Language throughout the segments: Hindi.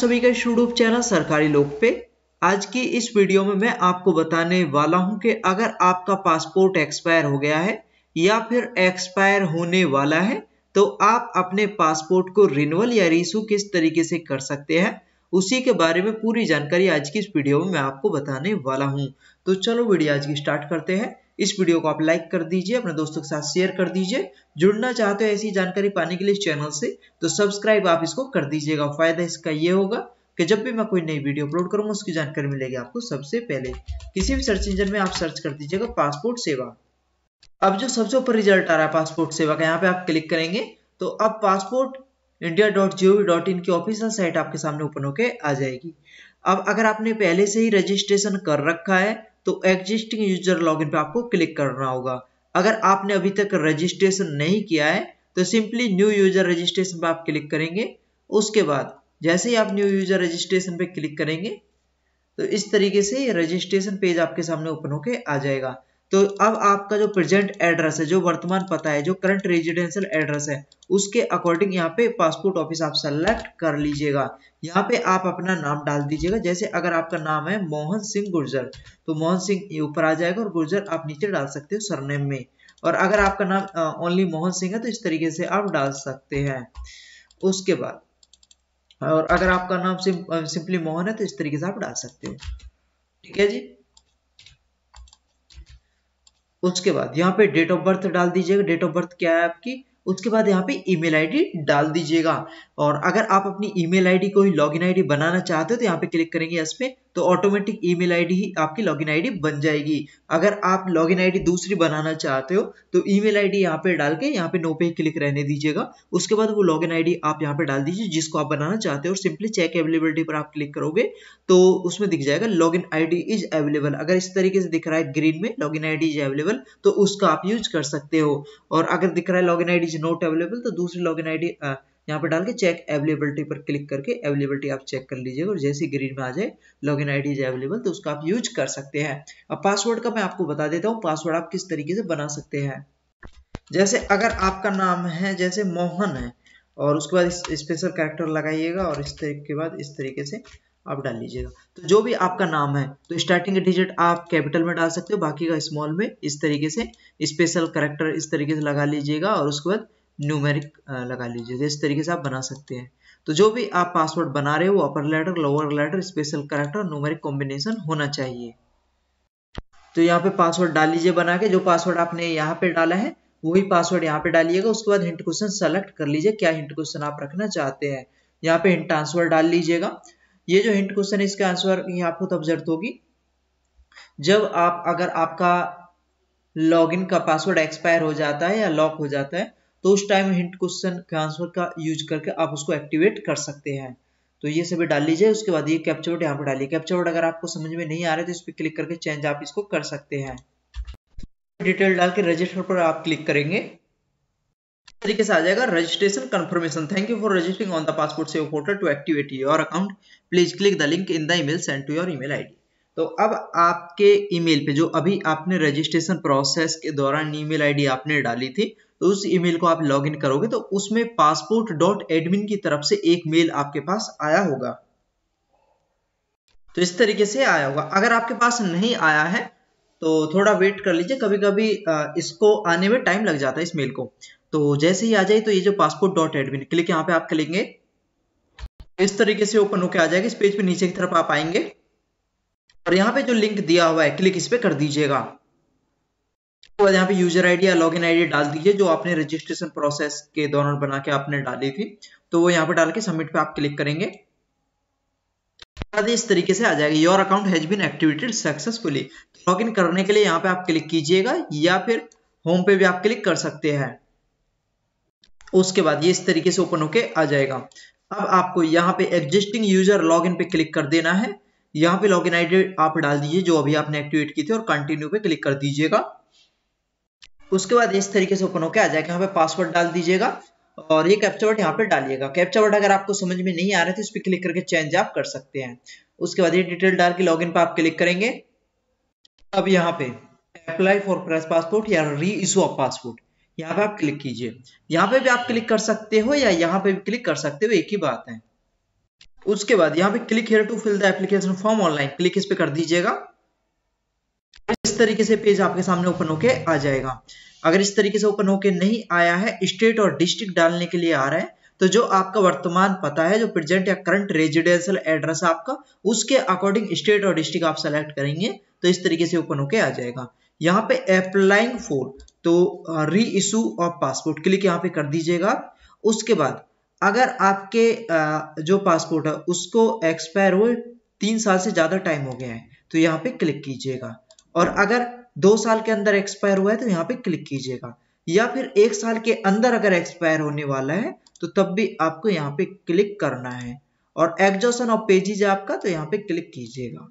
सभी का यूट्यूब चैनल सरकारी लोक पे आज की इस वीडियो में मैं आपको बताने वाला हूं कि अगर आपका पासपोर्ट एक्सपायर हो गया है या फिर एक्सपायर होने वाला है तो आप अपने पासपोर्ट को रिन्यूअल या रीसू किस तरीके से कर सकते हैं उसी के बारे में पूरी जानकारी आज की इस वीडियो में मैं आपको बताने वाला हूँ तो चलो वीडियो आज की स्टार्ट करते हैं इस वीडियो को आप लाइक कर दीजिए अपने दोस्तों के साथ शेयर कर दीजिए जुड़ना चाहते हो ऐसी जानकारी पाने के लिए इस चैनल से तो सब्सक्राइब आप इसको कर दीजिएगा फायदा इसका ये होगा कि जब भी मैं कोई नई वीडियो अपलोड करूंगा उसकी जानकारी मिलेगी आपको सबसे पहले किसी भी सर्च इंजन में आप सर्च कर दीजिएगा पासपोर्ट सेवा अब जो सबसे ऊपर रिजल्ट आ रहा है पासपोर्ट सेवा का यहाँ पे आप क्लिक करेंगे तो अब passport India dot G O V dot in की ऑफिशियल साइट आपके सामने ओपन होके आ जाएगी अब अगर आपने पहले से ही रजिस्ट्रेशन कर रखा है तो एग्जिस्टिंग यूजर लॉगिन पे आपको क्लिक करना होगा अगर आपने अभी तक रजिस्ट्रेशन नहीं किया है तो सिंपली न्यू यूजर रजिस्ट्रेशन पर आप क्लिक करेंगे उसके बाद जैसे ही आप न्यू यूजर रजिस्ट्रेशन पे क्लिक करेंगे तो इस तरीके से रजिस्ट्रेशन पेज आपके सामने ओपन होके आ जाएगा तो अब आपका जो प्रेजेंट एड्रेस है जो वर्तमान पता है जो करंट रेजिडेंशियल एड्रेस है उसके अकॉर्डिंग यहाँ पे पासपोर्ट ऑफिस आप सेलेक्ट कर लीजिएगा यहाँ पे आप अपना नाम डाल दीजिएगा जैसे अगर आपका नाम है मोहन सिंह गुर्जर तो मोहन सिंह ये ऊपर आ जाएगा और गुर्जर आप नीचे डाल सकते हो सरनेम में और अगर आपका नाम ओनली मोहन सिंह है तो इस तरीके से आप डाल सकते हैं उसके बाद और अगर आपका नाम सिंपली मोहन है तो इस तरीके से आप डाल सकते हो ठीक है जी उसके बाद यहाँ पे डेट ऑफ बर्थ डाल दीजिएगा डेट ऑफ बर्थ क्या है आपकी उसके बाद यहाँ पे ईमेल आईडी डाल दीजिएगा और अगर आप अपनी ईमेल आईडी को ही लॉगिन आईडी बनाना चाहते हो तो यहाँ पे क्लिक करेंगे इस पे तो ऑटोमेटिक ईमेल आईडी ही आपकी लॉगिन आईडी बन जाएगी अगर आप लॉगिन आईडी दूसरी बनाना चाहते हो तो ईमेल आईडी यहाँ पे डाल के यहाँ पे नो पे क्लिक रहने दीजिएगा उसके बाद वो लॉगिन आईडी आप यहाँ पे डाल दीजिए जिसको आप बनाना चाहते हो और सिंपली चेक अवेलेबिलिटी पर आप क्लिक करोगे तो उसमें दिख जाएगा लॉग इन इज अवेलेबल अगर इस तरीके से दिख रहा है ग्रीन में लॉग इन इज अवेलेबल तो उसका आप यूज कर सकते हो और अगर दिख रहा है login in is not available तो दूसरी लॉगिन आईडी यहाँ पे डाल के चेक अवेलेबिलिटी पर क्लिक करके अवेलेबिलिटी आप चेक कर लीजिएगा और जैसे ग्रीन में आ जाए लॉग इन आई अवेलेबल तो उसका आप यूज कर सकते हैं अब पासवर्ड का मैं आपको बता देता हूँ पासवर्ड आप किस तरीके से बना सकते हैं जैसे अगर आपका नाम है जैसे मोहन है और उसके बाद स्पेशल कैरेक्टर लगाइएगा और इस तरीके के बाद इस तरीके से आप डाल लीजिएगा तो जो भी आपका नाम है तो स्टार्टिंग डिजिट आप कैपिटल में डाल सकते हो बाकी का स्मॉल में इस तरीके से स्पेशल करेक्टर इस तरीके से लगा लीजिएगा और उसके बाद न्यूमेरिक लगा लीजिए तो इस तरीके से आप बना सकते हैं तो जो भी आप पासवर्ड बना रहे हो upper letter lower letter special character numeric combination होना चाहिए तो यहाँ पे पासवर्ड डाल लीजिए बना के जो पासवर्ड आपने यहाँ पे डाला है वही पासवर्ड यहाँ पे डालिएगा उसके बाद हिंट क्वेश्चन सेलेक्ट कर लीजिए क्या हिंट क्वेश्चन आप रखना चाहते हैं यहाँ पे हिंट आंसर डाल लीजिएगा ये जो हिंट क्वेश्चन है इसका आंसर यहाँ आपको तब जरूरत होगी जब आप अगर आपका लॉगिन का पासवर्ड एक्सपायर हो जाता है या लॉक हो जाता है तो उस टाइम हिंट क्वेश्चन के आंसर का यूज करके आप उसको एक्टिवेट कर सकते हैं तो ये सभी डाल लीजिए उसके बाद ये कैप्चर वर्ड यहाँ पर डालिए कैप्चर वर्ड अगर आपको समझ में नहीं आ रहा है तो इस पर क्लिक करके चेंज आप इसको कर सकते हैं डिटेल डाल के रजिस्टर पर आप क्लिक करेंगे तरीके से आ जाएगा registration confirmation thank you for registering on the passport Seva portal to activate your account please click the link in the email send to your email ID तो अब आपके ईमेल पे जो अभी आपने रजिस्ट्रेशन प्रोसेस के दौरान ईमेल आईडी आपने डाली थी तो उस ईमेल को आप लॉगिन करोगे तो उसमें पासपोर्ट डॉट एडमिन की तरफ से एक मेल आपके पास आया होगा तो इस तरीके से आया होगा अगर आपके पास नहीं आया है तो थोड़ा वेट कर लीजिए कभी कभी इसको आने में टाइम लग जाता है इस मेल को तो जैसे ही आ जाए तो ये जो पासपोर्ट डॉट एडमिन क्लिक यहाँ पे आप करेंगे इस तरीके से ओपन होकर आ जाएगा इस पेज पे नीचे की तरफ आप आएंगे और यहाँ पे जो लिंक दिया हुआ है क्लिक इस पे कर दीजिएगा बाद यहाँ पे यूजर आईडी या लॉगिन आईडी डाल दीजिए जो आपने रजिस्ट्रेशन प्रोसेस के दौरान बना के आपने डाली थी तो वो यहाँ पे डाल के सबमिट पे आप क्लिक करेंगे इस तरीके से आ जाएगा your account has been activated successfully log in करने के लिए यहाँ पे आप क्लिक कीजिएगा या फिर होम पे भी आप क्लिक कर सकते हैं उसके बाद ये इस तरीके से ओपन होके आ जाएगा अब आपको यहाँ पे एग्जिस्टिंग यूजर लॉग इन पे क्लिक कर देना है यहाँ पे लॉग इन आईडी आप डाल दीजिए जो अभी आपने एक्टिवेट की थी और कंटिन्यू पे क्लिक कर दीजिएगा उसके बाद इस तरीके से ओपन होकर आ जाएगा यहाँ पे पासवर्ड डाल दीजिएगा और ये कैप्चा वर्ड यहाँ पे डालिएगा कैप्चा वर्ड अगर आपको समझ में नहीं आ रहा है तो इस पर क्लिक करके चेंज आप कर सकते हैं उसके बाद ये डिटेल डाल के लॉग इन पर आप क्लिक करेंगे अब यहाँ पे अप्लाई फॉर प्रेस पासपोर्ट या री इशू ऑफ पासपोर्ट यहाँ पे आप क्लिक कीजिए यहाँ पे भी आप क्लिक कर सकते हो या यहाँ पे भी क्लिक कर सकते हो एक ही बात है उसके बाद यहाँ पे click here to fill the application form online click इस पे कर दीजिएगा तरीके से पेज आपके सामने ओपन होके आ जाएगा अगर इस तरीके से ओपन होके नहीं आया है स्टेट और डिस्ट्रिक्ट डालने के लिए आ रहा है तो जो आपका वर्तमान पता है जो प्रेजेंट या करंट रेजिडेंशियल एड्रेस है आपका उसके अकॉर्डिंग स्टेट और डिस्ट्रिक्ट आप सेलेक्ट करेंगे तो इस तरीके से ओपन होके आ जाएगा यहाँ पे अप्लाइंग फॉर तो री इशू ऑफ पासपोर्ट क्लिक यहाँ पे कर दीजिएगा उसके बाद अगर आपके जो पासपोर्ट है उसको एक्सपायर हुए तीन साल से ज़्यादा टाइम हो गया है तो यहाँ पे क्लिक कीजिएगा और अगर दो साल के अंदर एक्सपायर हुआ है तो यहाँ पे क्लिक कीजिएगा या फिर एक साल के अंदर अगर एक्सपायर होने वाला है तो तब भी आपको यहाँ पे क्लिक करना है और एग्जॉशन ऑफ पेजेज है आपका तो यहाँ पे क्लिक कीजिएगा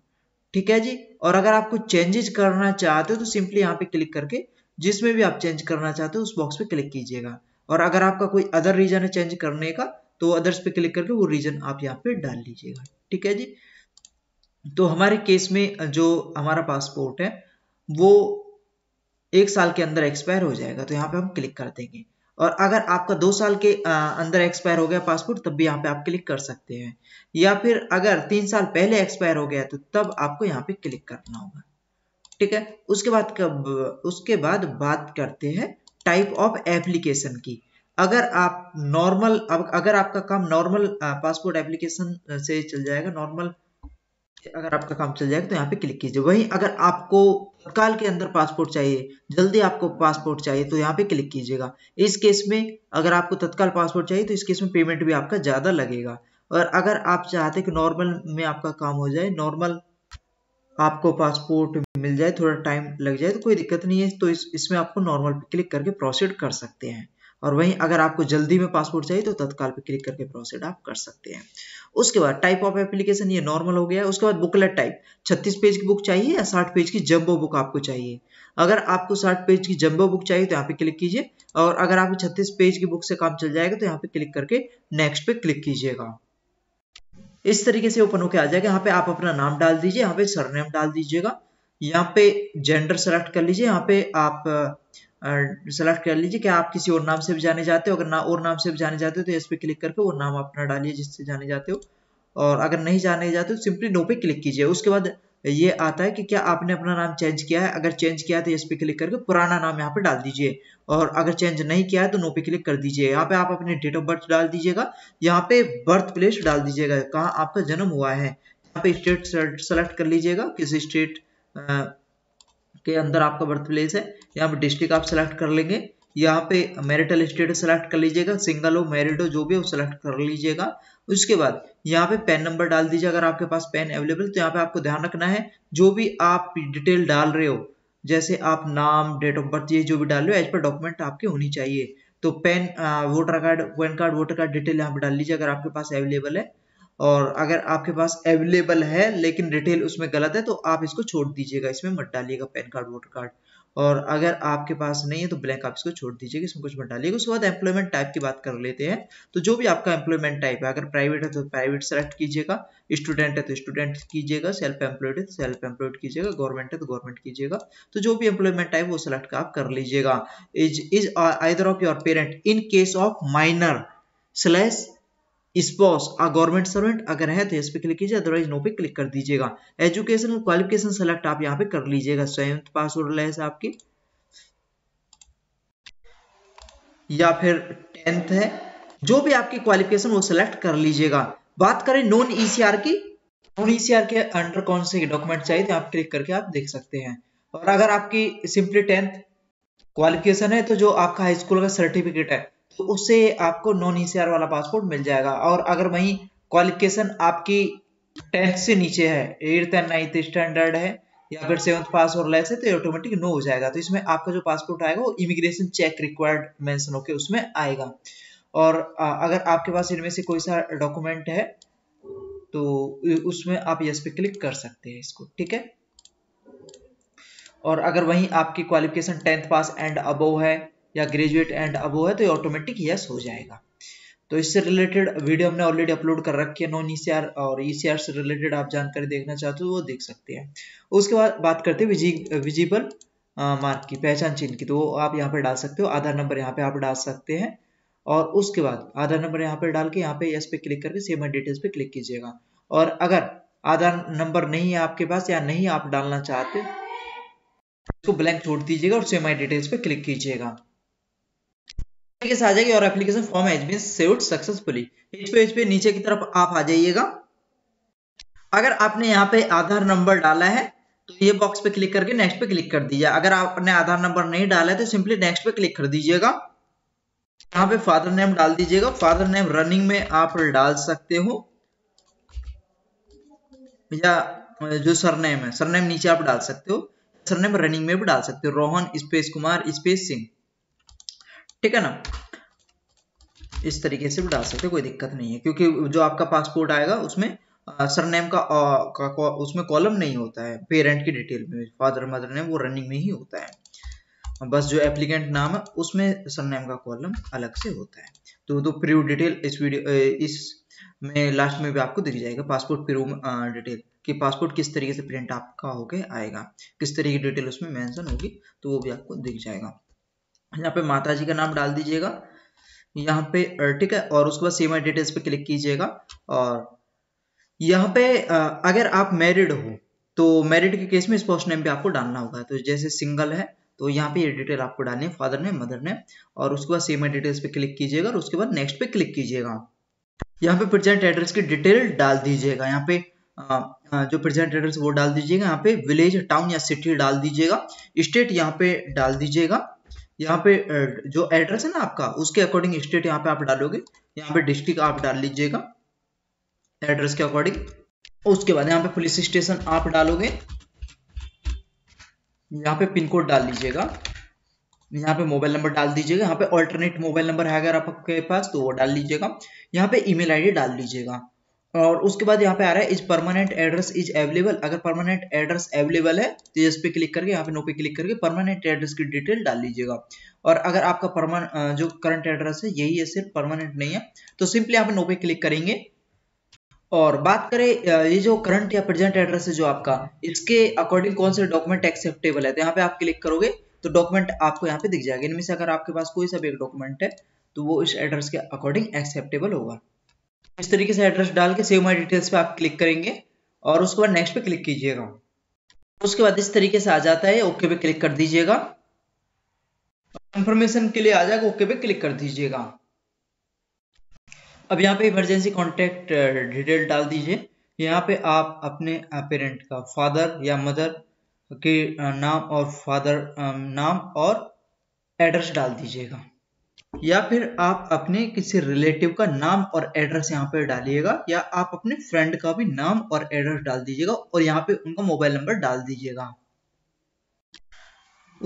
ठीक है जी और अगर आपको चेंजेज करना चाहते हो तो सिंपली यहाँ पे क्लिक करके जिसमें भी आप चेंज करना चाहते हो उस बॉक्स पे क्लिक कीजिएगा और अगर आपका कोई अदर रीजन है चेंज करने का तो अदर्स पे क्लिक करके वो रीजन आप यहाँ पे डाल लीजिएगा ठीक है जी तो हमारे केस में जो हमारा पासपोर्ट है वो एक साल के अंदर एक्सपायर हो जाएगा तो यहाँ पे हम क्लिक कर देंगे और अगर आपका दो साल के अंदर एक्सपायर हो गया पासपोर्ट तब भी यहाँ पे आप क्लिक कर सकते हैं या फिर अगर तीन साल पहले एक्सपायर हो गया तो तब आपको यहाँ पे क्लिक करना होगा ठीक है उसके बाद कब उसके बाद बात करते हैं टाइप ऑफ एप्लीकेशन की अगर आप नॉर्मल अगर आपका काम नॉर्मल पासपोर्ट एप्लीकेशन से चल जाएगा नॉर्मल अगर आपका काम चल जाएगा तो यहाँ पे क्लिक कीजिए वहीं अगर आपको तत्काल के अंदर पासपोर्ट चाहिए जल्दी आपको पासपोर्ट चाहिए तो यहाँ पे क्लिक कीजिएगा इस केस में अगर आपको तत्काल पासपोर्ट चाहिए तो इस केस में पेमेंट भी आपका ज़्यादा लगेगा और अगर आप चाहते कि नॉर्मल में आपका काम हो जाए नॉर्मल आपको पासपोर्ट मिल जाए थोड़ा टाइम लग जाए तो कोई दिक्कत नहीं है तो इस इसमें आपको नॉर्मल पे क्लिक करके प्रोसीड कर सकते हैं और वहीं अगर आपको जल्दी में पासपोर्ट चाहिए तो तत्काल पे क्लिक करके प्रोसेड आप कर सकते हैं उसके बाद टाइप ऑफ एप्लीकेशन ये नॉर्मल हो गया है उसके बाद बुकलेट टाइप 36 पेज की बुक चाहिए या 60 पेज की जम्बो बुक आपको चाहिए अगर आपको 60 पेज की जम्बो बुक चाहिए तो यहाँ पे क्लिक कीजिए और अगर आपको छत्तीस पेज की बुक से काम चल जाएगा तो यहाँ पे क्लिक करके नेक्स्ट पे क्लिक कीजिएगा इस तरीके से ओपन होकर आ जाएगा यहाँ पे आप अपना नाम डाल दीजिए यहाँ पे सरनेम डाल दीजिएगा यहाँ पे जेंडर सेलेक्ट कर लीजिए यहाँ पे आप सेलेक्ट कर लीजिए कि आप किसी और नाम से भी जाने जाते हो अगर ना और नाम से भी जाने जाते हो तो इस पर क्लिक करके वो नाम अपना डालिए जिससे जाने जाते हो और अगर नहीं जाने जाते हो तो सिंपली नो पे क्लिक कीजिए उसके बाद ये आता है कि क्या आपने अपना नाम चेंज किया है अगर चेंज किया है तो इस पर क्लिक करके पुराना नाम यहाँ पे डाल दीजिए और अगर चेंज नहीं किया है तो नो पे क्लिक कर दीजिए यहाँ पे आप अपने डेट ऑफ बर्थ डाल दीजिएगा यहाँ पे बर्थ प्लेस डाल दीजिएगा कहाँ आपका जन्म हुआ है यहाँ पे स्टेट सेलेक्ट कर लीजिएगा किस स्टेट के अंदर आपका बर्थ प्लेस है यहाँ पे डिस्ट्रिक्ट आप सेलेक्ट कर लेंगे यहाँ पे मैरिटल स्टेट सेलेक्ट कर लीजिएगा सिंगल हो मैरिड हो जो भी हो सेलेक्ट कर लीजिएगा उसके बाद यहाँ पे पेन नंबर डाल दीजिए अगर आपके पास पेन अवेलेबल तो यहाँ पे आपको ध्यान रखना है जो भी आप डिटेल डाल रहे हो जैसे आप नाम डेट ऑफ बर्थ ये जो भी डाल रहे हो एज पर डॉक्यूमेंट आपके होनी चाहिए तो PAN voter card PAN card voter card detail यहाँ पे डाल लीजिए अगर आपके पास अवेलेबल है और अगर आपके पास अवेलेबल है लेकिन डिटेल उसमें गलत है तो आप इसको छोड़ दीजिएगा इसमें मत डालिएगा पैन कार्ड वोटर कार्ड और अगर आपके पास नहीं है तो ब्लैंक आप इसको छोड़ दीजिएगा इसमें कुछ मत डालिएगा उसके बाद एम्प्लॉयमेंट टाइप की बात कर लेते हैं तो जो भी आपका एम्प्लॉयमेंट टाइप है अगर प्राइवेट है तो प्राइवेट सेलेक्ट कीजिएगा स्टूडेंट है तो स्टूडेंट कीजिएगा सेल्फ एम्प्लॉयड है तो सेल्फ एम्प्लॉयड कीजिएगा गवर्नमेंट है तो गवर्नमेंट कीजिएगा तो जो भी एम्प्लॉयमेंट टाइप वो सेलेक्ट आप कर लीजिएगा is is either of your parent in case of minor slash spouse a government servant अगर है तो इस पर क्लिक कीजिए अदरवाइज नो पे क्लिक कर दीजिएगा एजुकेशन क्वालिफिकेशन सेलेक्ट आप यहाँ पे कर लीजिएगा स्वयं पास हो रहा है आपकी या फिर टेंथ है जो भी आपकी क्वालिफिकेशन वो सिलेक्ट कर लीजिएगा बात करें नॉन ईसीआर e की नॉन ईसीआर e के अंडर कौन से डॉक्यूमेंट चाहिए आप क्लिक करके आप देख सकते हैं और अगर आपकी सिंपली टेंथ क्वालिफिकेशन है तो जो आपका हाई स्कूल का सर्टिफिकेट है तो उससे आपको नॉन ई वाला पासपोर्ट मिल जाएगा और अगर वहीं क्वालिफिकेशन आपकी टेंथ से नीचे है एट्थ एंड नाइन्थ स्टैंडर्ड है या फिर सेवंथ पास और लेस है तो ऑटोमेटिक नो हो जाएगा तो इसमें आपका जो पासपोर्ट आएगा वो इमिग्रेशन चेक रिक्वायर्ड मेंशन होके उसमें आएगा और अगर आपके पास इनमें से कोई सा डॉक्यूमेंट है तो उसमें आप यस पे क्लिक कर सकते हैं इसको ठीक है और अगर वहीं आपकी qualification tenth pass and above है या ग्रेजुएट एंड अबो है तो ये ऑटोमेटिक यस हो जाएगा तो इससे रिलेटेड वीडियो हमने ऑलरेडी अपलोड कर रखी है नॉन ई और ई e से रिलेटेड आप जानकारी देखना चाहते हो वो देख सकते हैं उसके बाद बात करते हैं विजी विजिबल मार्क की पहचान चिन्ह की तो वो आप यहाँ पर डाल सकते हो आधार नंबर यहाँ पे आप डाल सकते हैं और उसके बाद आधार नंबर यहाँ पे डाल के यहाँ पे यस पे क्लिक करके सेम माई डिटेल्स पे क्लिक कीजिएगा और अगर आधार नंबर नहीं है आपके पास या नहीं आप डालना चाहते इसको ब्लैंक छोड़ दीजिएगा और सेम आई डिटेल्स पे क्लिक कीजिएगा तरीके से आ जाएगी और application form has been saved successfully इस पेज पे नीचे की तरफ आप आ जाइएगा अगर आपने यहाँ पे आधार नंबर डाला है तो ये बॉक्स पे क्लिक करके नेक्स्ट पे क्लिक कर दीजिए अगर आपने आधार नंबर नहीं डाला है तो सिंपली नेक्स्ट पे क्लिक कर दीजिएगा यहाँ पे फादर नेम डाल दीजिएगा फादर नेम रनिंग में आप डाल सकते हो या जो सरनेम है सरनेम नीचे आप डाल सकते हो सरनेम रनिंग में भी डाल सकते हो रोहन स्पेस कुमार स्पेस सिंह ठीक है ना इस तरीके से भी डाल सकते कोई दिक्कत नहीं है क्योंकि जो आपका पासपोर्ट आएगा उसमें सरनेम का, आ, का, उसमें कॉलम नहीं होता है पेरेंट की डिटेल में फादर मदर नेम वो रनिंग में ही होता है बस जो एप्लीकेंट नाम है उसमें सरनेम का कॉलम अलग से होता है तो तो प्रू डिटेल इस वीडियो इस में लास्ट में भी आपको दिख जाएगा पासपोर्ट प्रू डिटेल कि पासपोर्ट किस तरीके से प्रिंट आपका होके आएगा किस तरीके की डिटेल उसमें मेंशन होगी तो वो भी आपको दिख जाएगा यहाँ पे माता जी का नाम डाल दीजिएगा यहाँ पे ठीक है और उसके बाद आई डिटेल्स पे क्लिक कीजिएगा और यहाँ पे अगर आप मैरिड हो तो मैरिड के केस में इस पोस्ट नेम पे आपको डालना होगा तो जैसे सिंगल है तो यहाँ पे ये डिटेल आपको डालनी है फादर ने मदर ने और उसके बाद सेम डिटेल्स पे क्लिक कीजिएगा और उसके बाद नेक्स्ट पे क्लिक कीजिएगा यहाँ पे प्रेजेंट एड्रेस की डिटेल डाल दीजिएगा यहाँ पे जो प्रेजेंट एड्रेस वो डाल दीजिएगा यहाँ पे विलेज टाउन या सिटी डाल दीजिएगा स्टेट यहाँ पे डाल दीजिएगा यहाँ पे जो एड्रेस है ना आपका उसके अकॉर्डिंग स्टेट यहाँ पे आप डालोगे यहाँ पे डिस्ट्रिक्ट आप डाल लीजिएगा एड्रेस के अकॉर्डिंग उसके बाद यहाँ पे पुलिस स्टेशन आप डालोगे यहाँ पे पिन कोड डाल लीजिएगा यहाँ पे मोबाइल नंबर डाल दीजिएगा यहाँ पे ऑल्टरनेट मोबाइल नंबर है अगर आपके पास तो वो डाल लीजिएगा यहाँ पे ईमेल आईडी डाल लीजिएगा और उसके बाद यहाँ पे आ रहा है is permanent address is available अगर परमानेंट एड्रेस अवेलेबल है तो इस पे क्लिक करके यहाँ पे नो पे क्लिक करके परमानेंट एड्रेस की डिटेल डाल लीजिएगा और अगर आपका परमान जो करंट एड्रेस है यही है सिर्फ परमानेंट नहीं है तो सिंपली यहाँ पे नो पे क्लिक करेंगे और बात करें ये जो करंट या प्रेजेंट एड्रेस है जो आपका इसके अकॉर्डिंग कौन से डॉक्यूमेंट एक्सेप्टेबल है तो यहाँ पे आप क्लिक करोगे तो डॉक्यूमेंट आपको यहाँ पे दिख जाएगा इनमें से अगर आपके पास कोई सा भी एक डॉक्यूमेंट है तो वो इस एड्रेस के अकॉर्डिंग एक्सेप्टेबल होगा इस तरीके से एड्रेस डाल के सेव माई डिटेल्स पे आप क्लिक करेंगे और उसके बाद नेक्स्ट पे क्लिक कीजिएगा उसके बाद इस तरीके से आ जाता है ओके पे क्लिक कर दीजिएगा कंफर्मेशन के लिए आ जाएगा ओके पे क्लिक कर दीजिएगा अब यहाँ पे इमरजेंसी कॉन्टेक्ट डिटेल डाल दीजिए यहाँ पे आप अपने पेरेंट का फादर या मदर के uh, नाम और फादर um, नाम और एड्रेस डाल दीजिएगा या फिर आप अपने किसी रिलेटिव का नाम और एड्रेस यहाँ पे डालिएगा या आप अपने फ्रेंड का भी नाम और एड्रेस डाल दीजिएगा और यहाँ पे उनका मोबाइल नंबर डाल दीजिएगा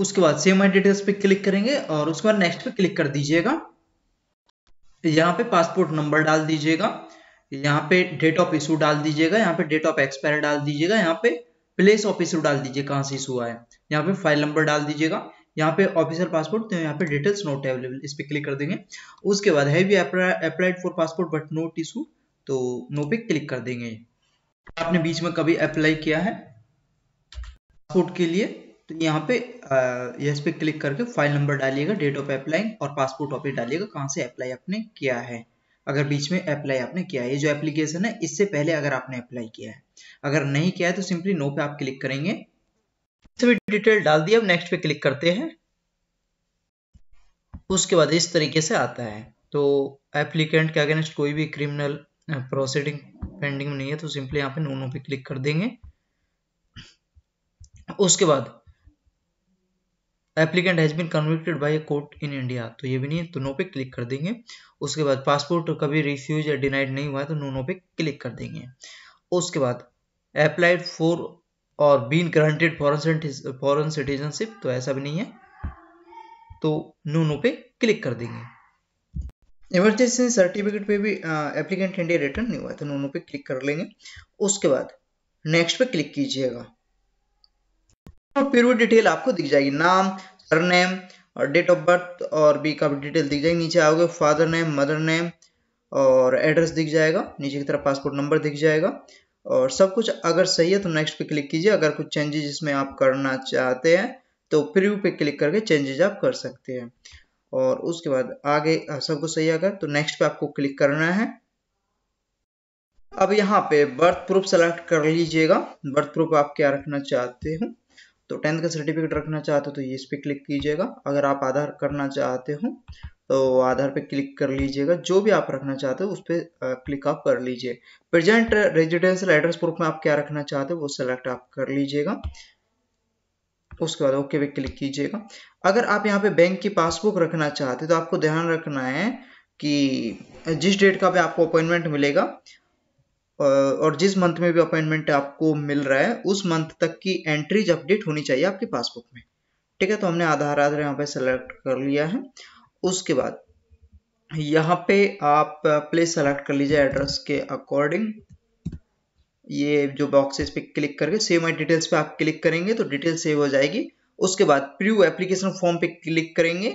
उसके बाद सेम आई डिटेल्स पे क्लिक करेंगे और उसके बाद नेक्स्ट पे क्लिक कर दीजिएगा यहाँ पे पासपोर्ट नंबर डाल दीजिएगा यहाँ पे डेट ऑफ इशू डाल दीजिएगा यहाँ पे डेट ऑफ एक्सपायर डाल दीजिएगा यहाँ पे प्लेस ऑफ इशू डाल दीजिए कहाँ से इशू आया यहाँ पे फाइल नंबर डाल दीजिएगा यहाँ पे ऑफिसर पासपोर्ट तो यहाँ पे डिटेल्स नोट है अवेलेबल इस पर क्लिक कर देंगे उसके बाद है applied for passport but not issue तो नो पे क्लिक कर देंगे आपने बीच में कभी अप्लाई किया है पासपोर्ट के लिए तो यहाँ पे इस पे क्लिक करके फाइल नंबर डालिएगा डेट ऑफ अप्लाइंग और पासपोर्ट ऑफिस डालिएगा कहाँ से अप्लाई आपने किया है अगर बीच में अप्लाई आपने किया है ये जो एप्लीकेशन है इससे पहले अगर आपने अप्लाई किया है अगर नहीं किया है तो सिंपली नो पे आप क्लिक करेंगे सभी डिटेल डाल दिया अब नेक्स्ट पे क्लिक करते हैं उसके बाद इस तरीके से आता है तो एप्लीकेंट के अगेंस्ट कोई भी क्रिमिनल प्रोसीडिंग पेंडिंग में नहीं है तो सिंपली यहाँ पे नोनो पे क्लिक कर देंगे उसके बाद applicant has been convicted by court in India तो ये भी नहीं है तो नो पे क्लिक कर देंगे उसके बाद पासपोर्ट कभी रिफ्यूज या डिनाइड नहीं हुआ है तो नो नो पे क्लिक कर देंगे उसके बाद applied for or been granted foreign foreign citizenship तो ऐसा भी नहीं है तो नो नो पे क्लिक कर देंगे इमरजेंसी सर्टिफिकेट पे भी एप्लीकेंट इंडिया रिटर्न नहीं हुआ तो नो नो पे क्लिक कर लेंगे उसके बाद नेक्स्ट पे क्लिक कीजिएगा और फिर वो डिटेल आपको दिख जाएगी नाम सरनेम और डेट ऑफ बर्थ और भी काफी डिटेल दिख जाएगी नीचे आओगे फादर नेम मदर नेम और एड्रेस दिख जाएगा नीचे की तरफ पासपोर्ट नंबर दिख जाएगा और सब कुछ अगर सही है तो नेक्स्ट पे क्लिक कीजिए अगर कुछ चेंजेज इसमें आप करना चाहते हैं तो फिर पे क्लिक करके चेंजेज आप कर सकते हैं और उसके बाद आगे सब कुछ सही अगर तो नेक्स्ट पे आपको क्लिक करना है अब यहाँ पे बर्थ प्रूफ सेलेक्ट कर लीजिएगा बर्थ प्रूफ आप क्या रखना चाहते हो तो टेंथ का सर्टिफिकेट रखना चाहते हो तो ये इस पर क्लिक कीजिएगा अगर आप आधार करना चाहते हो तो आधार पे क्लिक कर लीजिएगा जो भी आप रखना चाहते हो उस पर क्लिक आप कर लीजिए प्रेजेंट रेजिडेंशियल एड्रेस प्रूफ में आप क्या रखना चाहते हो वो सेलेक्ट आप कर लीजिएगा उसके बाद ओके पे क्लिक कीजिएगा अगर आप यहाँ पे बैंक की पासबुक रखना चाहते तो आपको ध्यान रखना है कि जिस डेट का भी आपको अपॉइंटमेंट मिलेगा और जिस मंथ में भी अपॉइंटमेंट आपको मिल रहा है उस मंथ तक की एंट्रीज अपडेट होनी चाहिए आपकी पासबुक में ठीक है तो हमने आधार आधार यहाँ पे सेलेक्ट कर लिया है उसके बाद यहाँ पे आप प्लेस सेलेक्ट कर लीजिए एड्रेस के अकॉर्डिंग ये जो बॉक्सेस पे क्लिक करके सेव माई डिटेल्स पे आप क्लिक करेंगे तो डिटेल सेव हो जाएगी उसके बाद प्रीव्यू एप्लीकेशन फॉर्म पे क्लिक करेंगे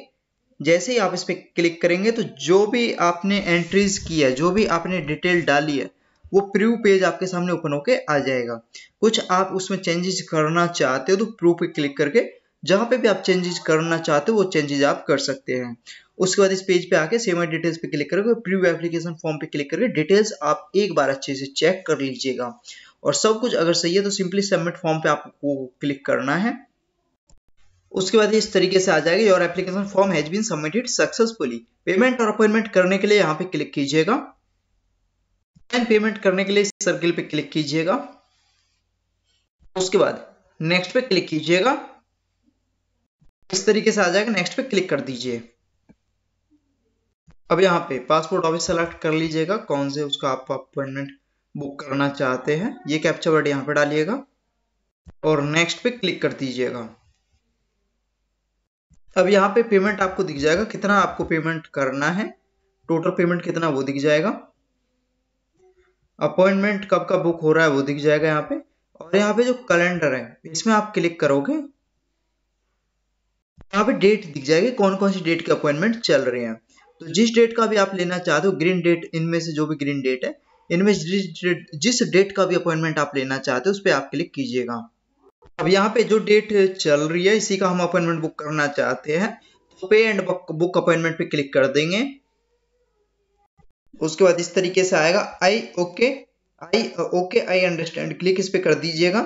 जैसे ही आप इस पर क्लिक करेंगे तो जो भी आपने एंट्रीज की है जो भी आपने डिटेल डाली है वो प्रू पेज आपके सामने ओपन होके आ जाएगा कुछ आप उसमें चेंजेस करना चाहते हो तो प्रू पे क्लिक करके जहाँ पे भी आप चेंजेस करना चाहते हो वो चेंजेस आप कर सकते हैं उसके बाद इस पेज पे आके सेम डिटेल्स पे क्लिक करके प्रीव्यू एप्लीकेशन फॉर्म पे क्लिक करके डिटेल्स आप एक बार अच्छे से चेक कर लीजिएगा और सब कुछ अगर सही है तो सिंपली सबमिट फॉर्म पे आपको क्लिक करना है उसके बाद इस तरीके से आ जाएगा your application form has been submitted successfully payment और अपॉइंटमेंट करने के लिए यहाँ पे क्लिक कीजिएगा एंड पेमेंट करने के लिए सर्किल पे क्लिक कीजिएगा उसके बाद नेक्स्ट पे क्लिक कीजिएगा इस तरीके से आ जाएगा नेक्स्ट पे क्लिक कर दीजिए अब यहाँ पे पासपोर्ट ऑफिस सेलेक्ट कर लीजिएगा कौन से उसका आप अपॉइंटमेंट बुक करना चाहते हैं ये कैप्चर वर्ड यहाँ पे डालिएगा और नेक्स्ट पे क्लिक कर दीजिएगा अब यहाँ पे पेमेंट आपको दिख जाएगा कितना आपको पेमेंट करना है टोटल पेमेंट कितना वो दिख जाएगा अपॉइंटमेंट कब का बुक हो रहा है वो दिख जाएगा यहाँ पे और यहाँ पे जो कैलेंडर है इसमें आप क्लिक करोगे यहाँ पे डेट दिख जाएगी कौन कौन सी डेट के अपॉइंटमेंट चल रहे हैं तो जिस डेट का भी आप लेना चाहते हो ग्रीन डेट इनमें से जो भी ग्रीन डेट है इनमें जिस डेट का भी अपॉइंटमेंट आप लेना चाहते हो उस पर आप क्लिक कीजिएगा अब यहाँ पे जो डेट चल रही है इसी का हम अपॉइंटमेंट बुक करना चाहते हैं तो पे एंड बुक अपॉइंटमेंट पे क्लिक कर देंगे उसके बाद इस तरीके से आएगा I okay I okay I understand click इस पे कर दीजिएगा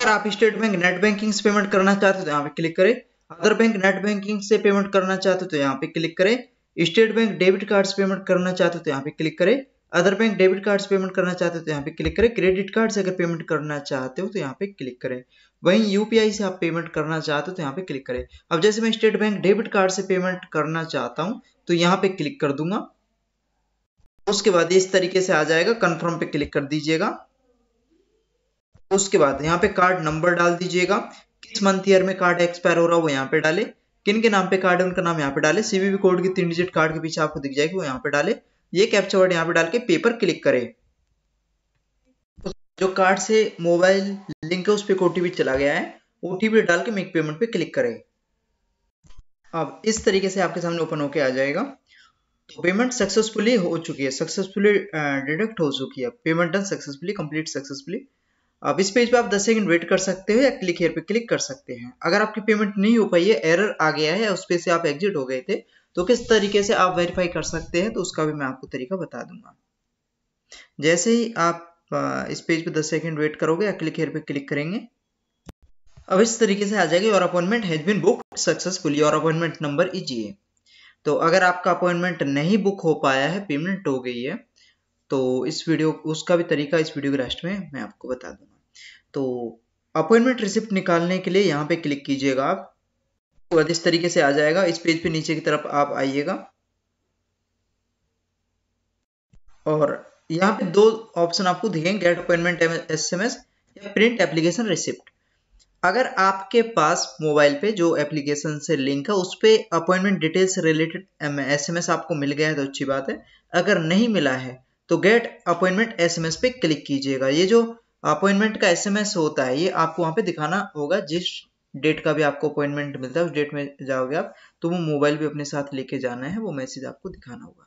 अगर आप स्टेट बैंक नेट बैंकिंग से पेमेंट करना चाहते हो तो यहाँ पे क्लिक करें अदर बैंक नेट बैंकिंग से पेमेंट करना चाहते हो तो यहाँ पे क्लिक करें स्टेट बैंक डेबिट कार्ड से पेमेंट करना चाहते हो तो यहाँ पे क्लिक करें अदर बैंक डेबिट कार्ड से पेमेंट करना चाहते हो तो यहाँ पे क्लिक करें क्रेडिट कार्ड से अगर पेमेंट करना चाहते हो तो यहाँ पे क्लिक करें वहीं यूपीआई से आप पेमेंट करना चाहते हो तो यहाँ पे क्लिक करें अब जैसे मैं स्टेट बैंक डेबिट कार्ड से पेमेंट करना चाहता हूँ तो यहाँ पे क्लिक कर दूंगा उसके बाद इस तरीके से आ जाएगा कन्फर्म पे क्लिक कर दीजिएगा उसके बाद यहाँ पे कार्ड नंबर डाल दीजिएगा किस मंथ ईयर में कार्ड एक्सपायर हो रहा है वो यहाँ पे डाले किन के नाम पे कार्ड है उनका नाम यहाँ पे डाले सीवीवी कोड की तीन डिजिट कार्ड के पीछे आपको दिख जाएगी वो यहाँ पे डाले ये कैप्चर वर्ड यहाँ पे डाल के पेपर क्लिक करे जो कार्ड से मोबाइल लिंक है उस पर ओटीपी चला गया है ओटीपी डाल के मेक पेमेंट पे क्लिक करें अब इस तरीके से आपके सामने ओपन होके आ जाएगा तो पेमेंट सक्सेसफुली हो चुकी है सक्सेसफुली डिडक्ट हो चुकी है payment done successfully complete successfully आप इस पेज पे आप 10 सेकंड वेट कर सकते हो या क्लिक हेयर पे क्लिक कर सकते हैं अगर आपकी पेमेंट नहीं हो पाई है एरर आ गया है उस पे से आप एग्जिट हो गए थे तो किस तरीके से आप वेरीफाई कर सकते हैं तो उसका भी मैं आपको तरीका बता दूंगा जैसे ही आप इस पेज पे 10 सेकंड वेट करोगे या क्लिक हेयर पे क्लिक करेंगे अब इस तरीके से आ जाएगी और appointment has been book successfully और अपॉइंटमेंट नंबर इजी है तो अगर आपका अपॉइंटमेंट नहीं बुक हो पाया है पेमेंट हो गई है तो इस वीडियो उसका भी तरीका इस वीडियो के लास्ट में मैं आपको बता दूंगा तो अपॉइंटमेंट रिसिप्ट निकालने के लिए यहाँ पे क्लिक कीजिएगा आप तो इस तरीके से आ जाएगा इस पेज पे नीचे की तरफ आप आइएगा और यहाँ पे दो ऑप्शन आपको दिखेंगे गेट अपॉइंटमेंट एस या प्रिंट एप्लीकेशन रिसिप्ट अगर आपके पास मोबाइल पे जो एप्लीकेशन से लिंक है उस पर appointment details related S M S आपको मिल गया है तो अच्छी बात है अगर नहीं मिला है तो गेट अपॉइंटमेंट एसएमएस पे क्लिक कीजिएगा ये जो अपॉइंटमेंट का एसएमएस होता है ये आपको वहां पे दिखाना होगा जिस डेट का भी आपको अपॉइंटमेंट मिलता है उस डेट में जाओगे आप तो वो मोबाइल भी अपने साथ लेके जाना है वो मैसेज आपको दिखाना होगा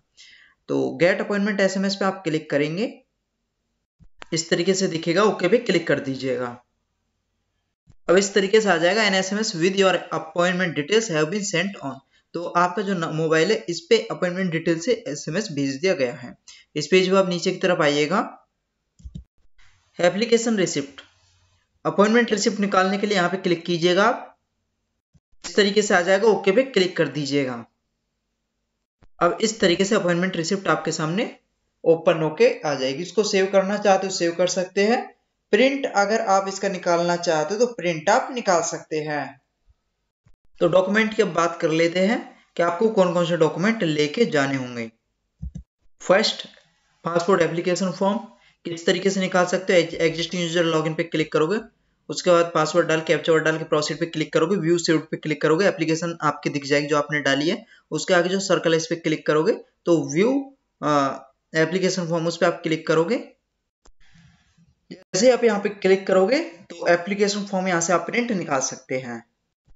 तो गेट अपॉइंटमेंट एसएमएस पे आप क्लिक करेंगे इस तरीके से दिखेगा ओके पे क्लिक कर दीजिएगा अब इस तरीके से आ जाएगा an S M S with your appointment details have been sent on तो आपका जो मोबाइल है इस पे अपॉइंटमेंट डिटेल से एसएमएस भेज दिया गया है इस पे जो आप नीचे की तरफ आइएगा एप्लीकेशन रिसिप्ट अपॉइंटमेंट रिसिप्ट निकालने के लिए यहाँ पे क्लिक कीजिएगा आप इस तरीके से आ जाएगा ओके पे क्लिक कर दीजिएगा अब इस तरीके से अपॉइंटमेंट रिसिप्ट आपके सामने ओपन होके आ जाएगी इसको सेव करना चाहते हो सेव कर सकते हैं प्रिंट अगर आप इसका निकालना चाहते हो तो प्रिंट आप निकाल सकते हैं तो डॉक्यूमेंट की अब बात कर लेते हैं कि आपको कौन कौन से डॉक्यूमेंट लेके जाने होंगे फर्स्ट पासपोर्ट एप्लीकेशन फॉर्म किस तरीके से निकाल सकते हो एग्जिस्टिंग यूजर लॉगिन पे क्लिक करोगे उसके बाद पासवर्ड डाल कैप्चा डाल के प्रोसीड पे क्लिक करोगे व्यू सेव पे क्लिक करोगे एप्लीकेशन आपके दिख जाएगी जो आपने डाली है उसके आगे जो सर्कल है इस पर क्लिक करोगे तो व्यू एप्लीकेशन फॉर्म उस पर आप क्लिक करोगे जैसे आप यहाँ पे क्लिक करोगे तो एप्लीकेशन फॉर्म यहाँ से आप प्रिंट निकाल सकते हैं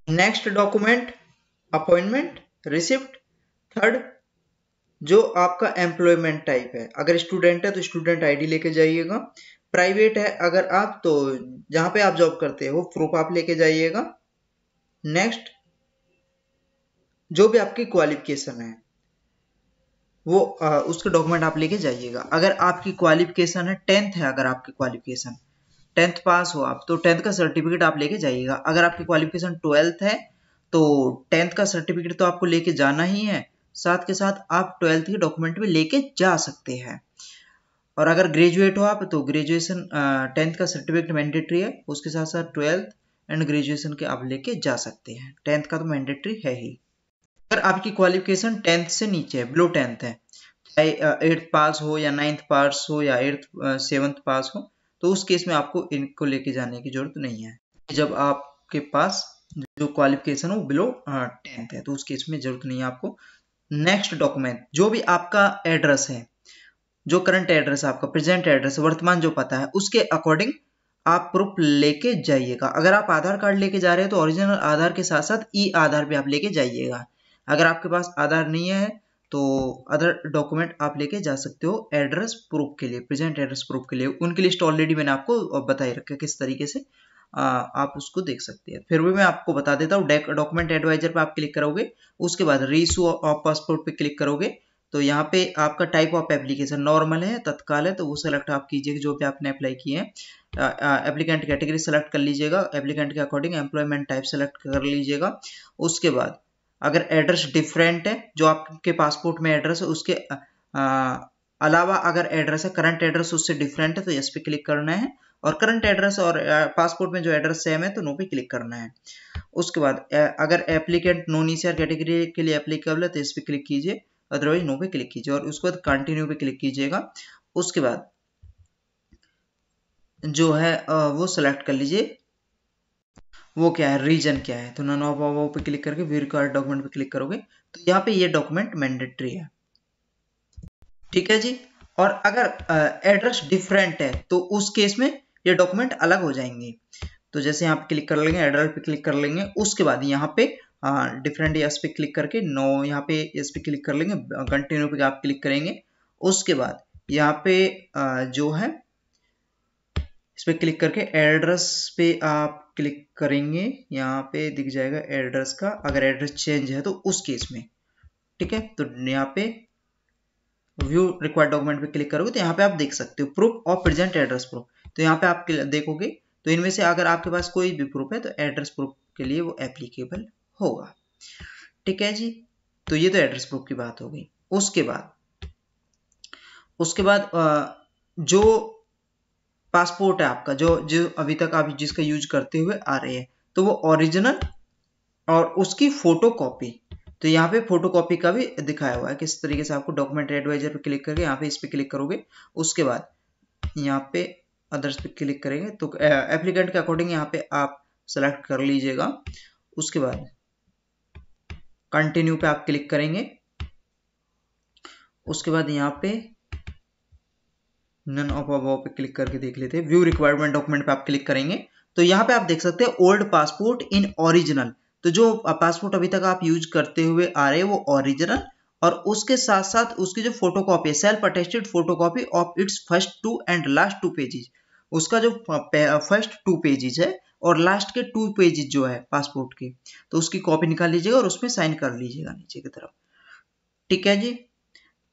next document appointment receipt third जो आपका एम्प्लॉयमेंट टाइप है अगर स्टूडेंट है तो स्टूडेंट आईडी लेके जाइएगा प्राइवेट है अगर आप तो जहां पे आप जॉब करते हो प्रूफ आप लेके जाइएगा नेक्स्ट जो भी आपकी क्वालिफिकेशन है वो आ, उसके डॉक्यूमेंट आप लेके जाइएगा अगर आपकी क्वालिफिकेशन है टेंथ है अगर आपकी क्वालिफिकेशन टेंथ पास हो आप तो टेंथ का सर्टिफिकेट आप लेके जाइएगा अगर आपकी क्वालिफिकेशन ट्वेल्थ है तो टेंथ का सर्टिफिकेट तो आपको लेके जाना ही है साथ के साथ आप ट्वेल्थ के डॉक्यूमेंट भी लेके जा सकते हैं और अगर ग्रेजुएट हो आप तो ग्रेजुएशन टेंथ का सर्टिफिकेट मैंडेटरी है उसके साथ साथ ट्वेल्थ एंड ग्रेजुएशन के आप लेके जा सकते हैं टेंथ का तो मैंडेटरी है ही अगर आपकी क्वालिफिकेशन टेंथ से नीचे है बिलो टेंथ है चाहे एट्थ पास हो या नाइन्थ पास हो या एट्थ सेवन्थ पास हो तो उस केस में आपको इनको लेके जाने की जरूरत नहीं है जब आपके पास जो क्वालिफिकेशन हो बिलो टेंथ है तो उस केस में जरूरत नहीं है आपको नेक्स्ट डॉक्यूमेंट जो भी आपका एड्रेस है जो करंट एड्रेस आपका प्रेजेंट एड्रेस वर्तमान जो पता है उसके अकॉर्डिंग आप प्रूफ लेके जाइएगा अगर आप आधार कार्ड लेके जा रहे हैं तो ओरिजिनल आधार के साथ साथ ई आधार भी आप लेके जाइएगा अगर आपके पास आधार नहीं है तो अदर डॉक्यूमेंट आप लेके जा सकते हो एड्रेस प्रूफ के लिए प्रेजेंट एड्रेस प्रूफ के लिए उनकी लिस्ट ऑलरेडी मैंने आपको बताई रखा है किस तरीके से आ, आप उसको देख सकते हैं फिर भी मैं आपको बता देता हूँ डॉक्यूमेंट एडवाइजर पे आप क्लिक करोगे उसके बाद रीसू ऑफ पासपोर्ट पे क्लिक करोगे तो यहाँ पे आपका टाइप ऑफ एप्लीकेशन नॉर्मल है तत्काल है तो वो सिलेक्ट आप कीजिएगा जो भी आपने अप्लाई किए हैं एप्लीकेंट कैटेगरी सेलेक्ट कर लीजिएगा एप्लीकेंट के अकॉर्डिंग एम्प्लॉयमेंट टाइप सेलेक्ट कर लीजिएगा उसके बाद अगर एड्रेस डिफरेंट है जो आपके पासपोर्ट में एड्रेस है उसके अलावा अगर एड्रेस है करंट एड्रेस उससे डिफरेंट है तो यस पे क्लिक करना है और करंट एड्रेस और पासपोर्ट में जो एड्रेस सेम है तो नो पे क्लिक करना है उसके बाद अगर एप्लीकेंट नॉन ई कैटेगरी के लिए एप्लीकेबल है तो इस पर क्लिक कीजिए अदरवाइज नो पे क्लिक कीजिए और उसके बाद कंटिन्यू पे क्लिक कीजिएगा उसके बाद जो है वो सेलेक्ट कर लीजिए वो क्या है रीजन क्या है तो नन ऑफ अबाव पे क्लिक करके व्यू रिक्वायर्ड डॉक्यूमेंट पे क्लिक करोगे तो यहाँ पे ये डॉक्यूमेंट मैंडेटरी है ठीक है जी और अगर एड्रेस डिफरेंट है तो उस केस में ये डॉक्यूमेंट अलग हो जाएंगे तो जैसे यहाँ पे क्लिक कर लेंगे एड्रेस पे क्लिक कर लेंगे उसके बाद यहाँ पे डिफरेंट यस पे क्लिक करके नो यहाँ पे यस पे क्लिक कर लेंगे कंटिन्यू पे आप क्लिक करेंगे उसके बाद यहाँ पे जो है इस पर क्लिक करके एड्रेस पे आप क्लिक करेंगे यहाँ पे दिख जाएगा एड्रेस का अगर एड्रेस चेंज है तो उस केस में ठीक है तो यहाँ पे व्यू रिक्वायर्ड डॉक्यूमेंट पे क्लिक करोगे तो यहाँ पे आप देख सकते हो प्रूफ और प्रेजेंट एड्रेस प्रूफ तो यहाँ पे आप देखोगे तो इनमें से अगर आपके पास कोई भी प्रूफ है तो एड्रेस प्रूफ के लिए वो एप्लीकेबल होगा ठीक है जी तो ये तो एड्रेस प्रूफ की बात हो गई उसके बाद उसके बाद जो पासपोर्ट है आपका जो जो अभी तक आप जिसका यूज करते हुए आ रहे हैं तो वो ओरिजिनल और उसकी फोटो कॉपी तो यहाँ पे फोटो कॉपी का भी दिखाया हुआ है किस तरीके से आपको डॉक्यूमेंट एडवाइजर पे क्लिक करके यहाँ पे इस पे क्लिक करोगे उसके बाद यहाँ पे अदर्स पे क्लिक करेंगे तो एप्लीकेंट के अकॉर्डिंग यहाँ पे आप सेलेक्ट कर लीजिएगा उसके बाद कंटिन्यू पे आप क्लिक करेंगे उसके बाद यहाँ पे नन ऑफ अब पे क्लिक करके देख लेते हैं व्यू रिक्वायरमेंट डॉक्यूमेंट पे आप क्लिक करेंगे तो यहाँ पे आप देख सकते हैं ओल्ड पासपोर्ट इन ओरिजिनल तो जो पासपोर्ट अभी तक आप यूज करते हुए आ रहे हैं वो ओरिजिनल और उसके साथ साथ उसकी जो फोटो कॉपी है self attested photo copy of its first two and last two pages उसका जो फर्स्ट टू पेजेज है और लास्ट के टू पेजेज जो है पासपोर्ट के तो उसकी कॉपी निकाल लीजिएगा और उसमें साइन कर लीजिएगा नीचे की तरफ ठीक है जी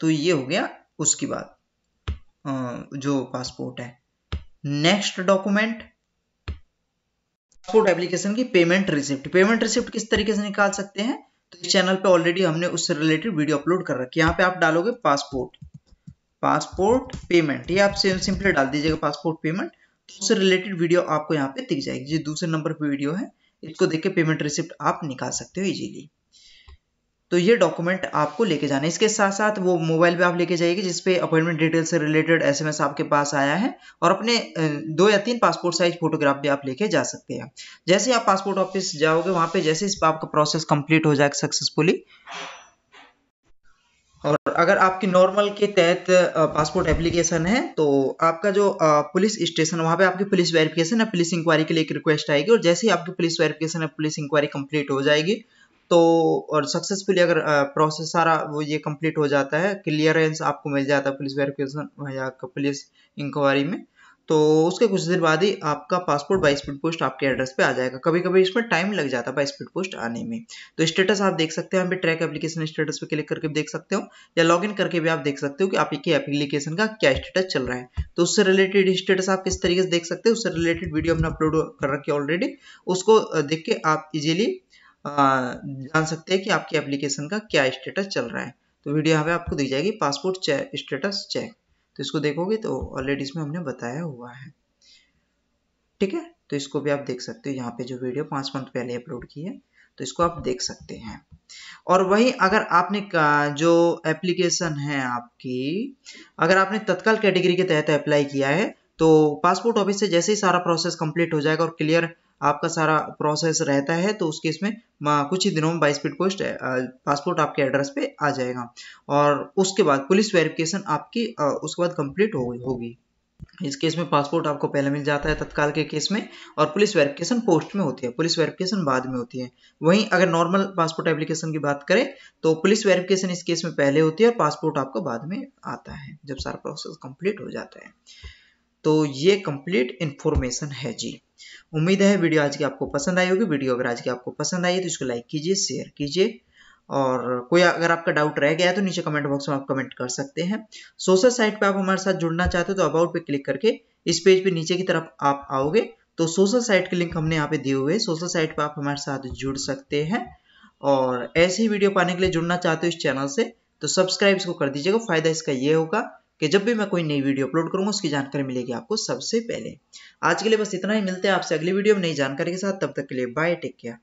तो ये हो गया उसकी बात जो पासपोर्ट है नेक्स्ट डॉक्यूमेंट पासपोर्ट एप्लीकेशन की पेमेंट रिसिप्ट पेमेंट रिसिप्ट किस तरीके से निकाल सकते हैं तो इस चैनल पे ऑलरेडी हमने उससे रिलेटेड वीडियो अपलोड कर रखी है यहाँ पे आप डालोगे पासपोर्ट पासपोर्ट पेमेंट ये आप सिंपली डाल दीजिएगा पासपोर्ट पेमेंट तो उससे रिलेटेड वीडियो आपको यहाँ पे दिख जाएगी जो दूसरे नंबर पे वीडियो है इसको देख के पेमेंट रिसिप्ट आप निकाल सकते हो इजीली तो ये डॉक्यूमेंट आपको लेके जाना है इसके साथ साथ वो मोबाइल पे आप लेके जाइए जिसपे अपॉइंटमेंट डिटेल से रिलेटेड एसएमएस आपके पास आया है और अपने दो या तीन पासपोर्ट साइज फोटोग्राफ भी आप लेके जा सकते हैं जैसे आप पासपोर्ट ऑफिस जाओगे वहां पे जैसे इस आपका प्रोसेस कंप्लीट हो जाएगा सक्सेसफुली और अगर आपकी नॉर्मल के तहत पासपोर्ट एप्लीकेशन है तो आपका जो पुलिस स्टेशन वहाँ पे आपकी पुलिस वेरिफिकेशन या पुलिस इंक्वायरी के लिए एक रिक्वेस्ट आएगी और जैसे ही आपकी पुलिस वेरिफिकेशन या पुलिस इंक्वायरी कंप्लीट हो जाएगी तो और सक्सेसफुली अगर प्रोसेस सारा वो ये कंप्लीट हो जाता है क्लियरेंस आपको मिल जाता है पुलिस वेरिफिकेशन या पुलिस इंक्वायरी में तो उसके कुछ देर बाद ही आपका पासपोर्ट बाई स्पीड पोस्ट आपके एड्रेस पे आ जाएगा कभी कभी इसमें टाइम लग जाता है बाई स्पीड पोस्ट आने में तो स्टेटस आप देख सकते हो यहाँ पे ट्रैक एप्लीकेशन स्टेटस पे क्लिक करके देख सकते हो या इन करके भी आप देख सकते हो कि आपकी एप्लीकेशन का क्या स्टेटस चल रहा है तो उससे रिलेटेड स्टेटस आप किस तरीके से देख सकते हो उससे रिलेटेड वीडियो हमने अपलोड कर रखी है ऑलरेडी उसको देख के आप इजिली जान सकते हैं कि आपकी एप्लीकेशन का क्या स्टेटस चल रहा है तो वीडियो यहाँ पे आपको दी जाएगी पासपोर्ट चेक स्टेटस चेक तो इसको देखोगे तो ऑलरेडी इसमें हमने बताया हुआ है ठीक है तो इसको भी आप देख सकते हो यहाँ पे जो वीडियो पाँच मंथ पहले अपलोड की है तो इसको आप देख सकते हैं और वही अगर आपने जो एप्लीकेशन है आपकी अगर आपने तत्काल कैटेगरी के तहत अप्लाई किया है तो पासपोर्ट ऑफिस से जैसे ही सारा प्रोसेस कंप्लीट हो जाएगा और क्लियर आपका सारा प्रोसेस रहता है तो उस केस में कुछ ही दिनों में बाई स्पीड पोस्ट पासपोर्ट आपके एड्रेस पे आ जाएगा और उसके बाद पुलिस वेरिफिकेशन आपकी उसके बाद कंप्लीट हो होगी इस केस में पासपोर्ट आपको पहले मिल जाता है तत्काल के केस में और पुलिस वेरिफिकेशन पोस्ट में होती है पुलिस वेरिफिकेशन बाद में होती है वहीं अगर नॉर्मल पासपोर्ट एप्लीकेशन की बात करें तो पुलिस वेरिफिकेशन इस केस में पहले होती है और पासपोर्ट आपको बाद में आता है जब सारा प्रोसेस कंप्लीट हो जाता है तो ये कंप्लीट इन्फॉर्मेशन है जी उम्मीद है वीडियो आज की आपको पसंद आई होगी वीडियो अगर आज की आपको पसंद आई है तो इसको लाइक कीजिए शेयर कीजिए और कोई अगर आपका डाउट रह गया है तो नीचे कमेंट बॉक्स में आप कमेंट कर सकते हैं सोशल साइट पे आप हमारे साथ जुड़ना चाहते हो तो अबाउट पे क्लिक करके इस पेज पे नीचे की तरफ आप आओगे तो सोशल साइट के लिंक हमने यहाँ पे दिए हुए सोशल साइट पे आप हमारे साथ जुड़ सकते हैं और ऐसी वीडियो पाने के लिए जुड़ना चाहते हो इस चैनल से तो सब्सक्राइब इसको कर दीजिएगा फायदा इसका ये होगा कि जब भी मैं कोई नई वीडियो अपलोड करूंगा उसकी जानकारी मिलेगी आपको सबसे पहले आज के लिए बस इतना ही मिलते हैं आपसे अगली वीडियो में नई जानकारी के साथ तब तक के लिए बाय टेक केयर